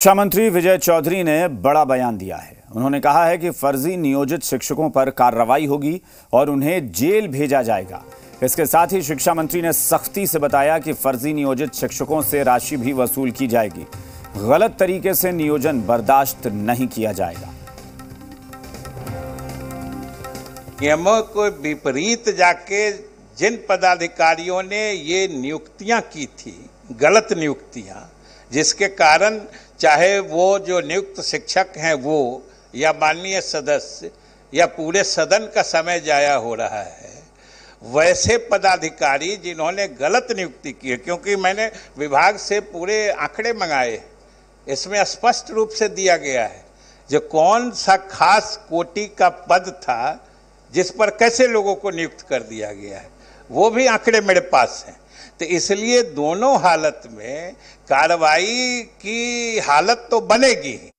शिक्षा मंत्री विजय चौधरी ने बड़ा बयान दिया है उन्होंने कहा है कि फर्जी नियोजित शिक्षकों पर कार्रवाई होगी और उन्हें जेल भेजा जाएगा इसके साथ ही शिक्षा मंत्री ने सख्ती से बताया कि फर्जी नियोजित शिक्षकों से राशि भी वसूल की जाएगी गलत तरीके से नियोजन बर्दाश्त नहीं किया जाएगा नियमों को विपरीत जाके जिन पदाधिकारियों ने ये नियुक्तियां की थी गलत नियुक्तियां जिसके कारण चाहे वो जो नियुक्त शिक्षक हैं वो या माननीय सदस्य या पूरे सदन का समय जाया हो रहा है वैसे पदाधिकारी जिन्होंने गलत नियुक्ति की है क्योंकि मैंने विभाग से पूरे आंकड़े मंगाए इसमें स्पष्ट रूप से दिया गया है जो कौन सा खास कोटि का पद था जिस पर कैसे लोगों को नियुक्त कर दिया गया है वो भी आंकड़े मेरे पास हैं तो इसलिए दोनों हालत में कार्रवाई की हालत तो बनेगी